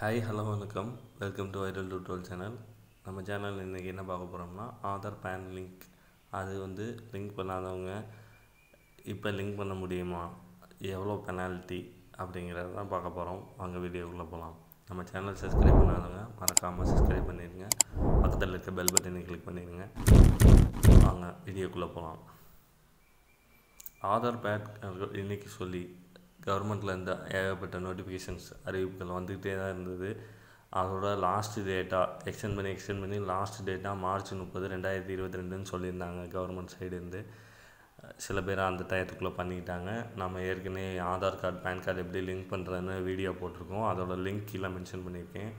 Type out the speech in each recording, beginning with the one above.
hi hello வணக்கம் welcome to idle two channel நம்ம channel இன்றைக்கி என்ன பார்க்க போகிறோம்னா ஆதார் பேன் லிங்க் அது வந்து லிங்க் பண்ணாதவங்க இப்போ லிங்க் பண்ண முடியுமா எவ்வளோ பெனால்ட்டி அப்படிங்கிறத தான் பார்க்க போகிறோம் வாங்க வீடியோக்குள்ளே போகலாம் நம்ம சேனல் சப்ஸ்கிரைப் பண்ணாதவங்க மறக்காமல் சப்ஸ்கிரைப் பண்ணிடுங்க பக்கத்தில் இருக்க பெல் பட்டனை கிளிக் பண்ணிடுங்க வாங்க வீடியோக்குள்ளே போகலாம் ஆதார் பேட் இன்றைக்கி சொல்லி கவர்மெண்ட்லேருந்து ஏகப்பட்ட நோட்டிஃபிகேஷன்ஸ் அறிவிப்புகள் வந்துக்கிட்டே தான் இருந்தது அதோட லாஸ்ட்டு டேட்டா எக்ஸ்டெண்ட் பண்ணி எக்ஸ்டெண்ட் பண்ணி லாஸ்ட் டேட்டாக மார்ச் முப்பது ரெண்டாயிரத்தி இருபத்தி ரெண்டுன்னு சொல்லியிருந்தாங்க கவர்மெண்ட் சைடுலேருந்து சில பேர் அந்த டயத்துக்குள்ளே பண்ணிக்கிட்டாங்க நம்ம ஏற்கனவே ஆதார் கார்டு பேன் கார்டு எப்படி லிங்க் பண்ணுறதுன்னு வீடியோ போட்டிருக்கோம் அதோட லிங்க் கீழே மென்ஷன் பண்ணியிருக்கேன்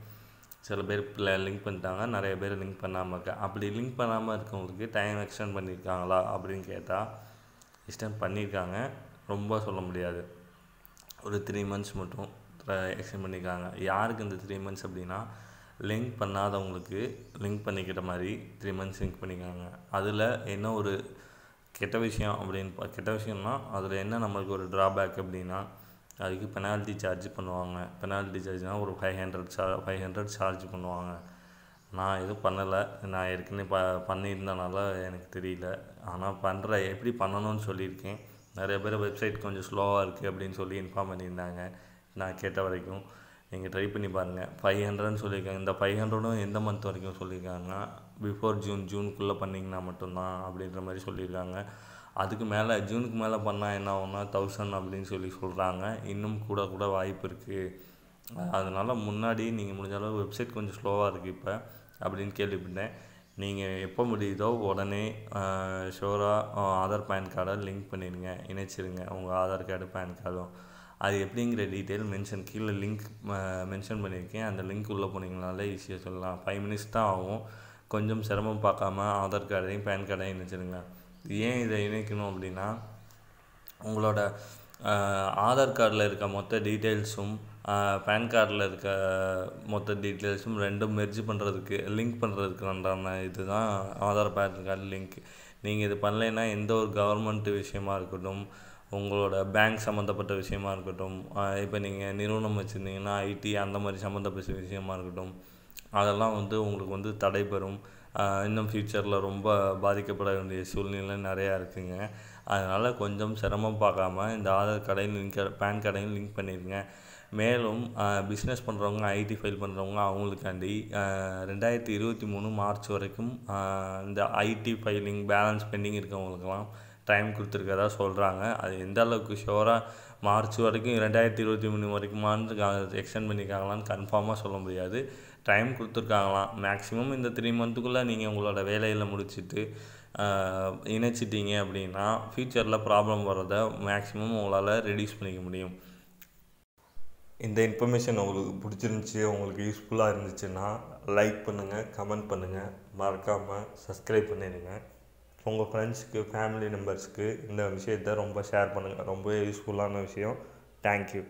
சில பேர் லிங்க் பண்ணிட்டாங்க நிறைய பேர் லிங்க் பண்ணாமல் இருக்க அப்படி லிங்க் பண்ணாமல் இருக்கவங்களுக்கு டைம் எக்ஸ்டெண்ட் பண்ணியிருக்காங்களா அப்படின்னு கேட்டால் எக்ஸ்டெண்ட் பண்ணியிருக்காங்க ரொம்ப சொல்ல முடியாது ஒரு த்ரீ மந்த்ஸ் மட்டும் எக்ஸ்டென்ட் பண்ணியிருக்காங்க யாருக்கு இந்த த்ரீ மந்த்ஸ் அப்படின்னா லிங்க் பண்ணாதவங்களுக்கு லிங்க் பண்ணிக்கிற மாதிரி த்ரீ மந்த்ஸ் லிங்க் பண்ணிக்காங்க அதில் என்ன ஒரு கெட்ட விஷயம் அப்படின்னு கெட்ட விஷயம்னா அதில் என்ன நம்மளுக்கு ஒரு ட்ராபேக் அப்படின்னா அதுக்கு பெனால்ட்டி சார்ஜ் பண்ணுவாங்க பெனால்ட்டி சார்ஜ்னால் ஒரு five hundred sir five hundred charge பண்ணுவாங்க நான் எதுவும் பண்ணலை நான் ஏற்கனவே ப பண்ணியிருந்தனால எனக்கு தெரியல ஆனால் பண்ணுற எப்படி பண்ணணும்னு சொல்லியிருக்கேன் நிறைய பேர் வெப்சைட் கொஞ்சம் ஸ்லோவாக இருக்குது அப்படின்னு சொல்லி இன்ஃபார்ம் பண்ணியிருந்தாங்க நான் கேட்ட வரைக்கும் நீங்கள் ட்ரை பண்ணி பாருங்கள் ஃபைவ் ஹண்ட்ரட்னு சொல்லியிருக்காங்க இந்த ஃபைவ் ஹண்ட்ரடும் எந்த மந்த் வரைக்கும் சொல்லியிருக்காங்கன்னா பிஃபோர் ஜூன் ஜூனுக்குள்ளே பண்ணிங்கன்னா மட்டும்தான் அப்படின்ற மாதிரி சொல்லியிருக்காங்க அதுக்கு மேலே ஜூனுக்கு மேலே பண்ணால் என்ன ஆகும்னா தௌசண்ட் அப்படின்னு சொல்லி சொல்கிறாங்க இன்னும் கூட கூட வாய்ப்பு இருக்குது அதனால் முன்னாடி நீங்கள் முடிஞ்ச அளவு வெப்சைட் கொஞ்சம் ஸ்லோவாக இருக்குது இப்போ அப்படின்னு கேள்விப்பட்டேன் நீங்கள் எப்போ முடியுதோ உடனே ஷோராக ஆதார் பேன் கார்டை லிங்க் பண்ணிடுங்க இணைச்சிருங்க உங்கள் ஆதார் கார்டு பேன் கார்டும் அது எப்படிங்கிற டீட்டெயில் மென்ஷன் கீழே லிங்க் மென்ஷன் பண்ணியிருக்கேன் அந்த லிங்க் உள்ளே போனீங்கனாலே ஈஸியாக சொல்லலாம் ஃபைவ் மினிட்ஸ் தான் ஆகும் கொஞ்சம் சிரமம் பார்க்காம ஆதார் கார்டையும் பேன் கார்டையும் இணைச்சிருங்க ஏன் இதை இணைக்கணும் அப்படின்னா உங்களோட ஆதார் கார்டில் இருக்க மொத்த டீட்டெயில்ஸும் பேன் கார்டில் இருக்க மொத்த டீட்டெயில்ஸும் ரெண்டும் மெர்ஜ் பண்ணுறதுக்கு லிங்க் பண்ணுறதுக்கு உண்டான இது தான் ஆதார் பேன் கார்டு லிங்க் நீங்கள் இது பண்ணலைன்னா எந்த ஒரு கவர்மெண்ட் விஷயமா இருக்கட்டும் உங்களோட பேங்க் சம்மந்தப்பட்ட விஷயமா இருக்கட்டும் இப்போ நீங்கள் நிறுவனம் வச்சுருந்தீங்கன்னா ஐடி அந்த மாதிரி சம்மந்தப்பட்ட விஷயமா இருக்கட்டும் அதெல்லாம் வந்து உங்களுக்கு வந்து தடைபெறும் இன்னும் ஃப்யூச்சரில் ரொம்ப பாதிக்கப்பட வேண்டிய சூழ்நிலை நிறையா இருக்குதுங்க அதனால் கொஞ்சம் சிரமம் பார்க்காம இந்த ஆதார் கார்டையும் லிங்க் பேன் கார்டையும் லிங்க் பண்ணிடுங்க மேலும் பிஸ்னஸ் பண்ணுறவங்க ஐடி ஃபைல் பண்ணுறவங்க அவங்களுக்காண்டி ரெண்டாயிரத்தி இருபத்தி மூணு மார்ச் வரைக்கும் இந்த ஐடி ஃபைலிங் பேலன்ஸ் பெண்டிங் இருக்கவங்களுக்கெல்லாம் டைம் கொடுத்துருக்கதா சொல்கிறாங்க அது எந்த அளவுக்கு ஷோராக மார்ச் வரைக்கும் ரெண்டாயிரத்தி இருபத்தி மூணு வரைக்குமான்னு எக்ஸ்டெண்ட் பண்ணியிருக்காங்களான்னு கன்ஃபார்மாக சொல்ல முடியாது டைம் கொடுத்துருக்காங்களாம் மேக்ஸிமம் இந்த த்ரீ மந்த்துக்குள்ளே நீங்கள் உங்களோட வேலையில் முடிச்சுட்டு இணைச்சிட்டிங்க அப்படின்னா ஃப்யூச்சரில் ப்ராப்ளம் வர்றதை மேக்ஸிமம் உங்களால் ரெடியூஸ் பண்ணிக்க முடியும் இந்த இன்ஃபர்மேஷன் உங்களுக்கு பிடிச்சிருந்துச்சி உங்களுக்கு யூஸ்ஃபுல்லாக இருந்துச்சுன்னா லைக் பண்ணுங்கள் கமெண்ட் பண்ணுங்கள் மறக்காமல் சப்ஸ்கிரைப் பண்ணிடுங்க உங்கள் ஃப்ரெண்ட்ஸுக்கு ஃபேமிலி மெம்பர்ஸ்க்கு இந்த விஷயத்த ரொம்ப ஷேர் பண்ணுங்கள் ரொம்ப யூஸ்ஃபுல்லான விஷயம் தேங்க்யூ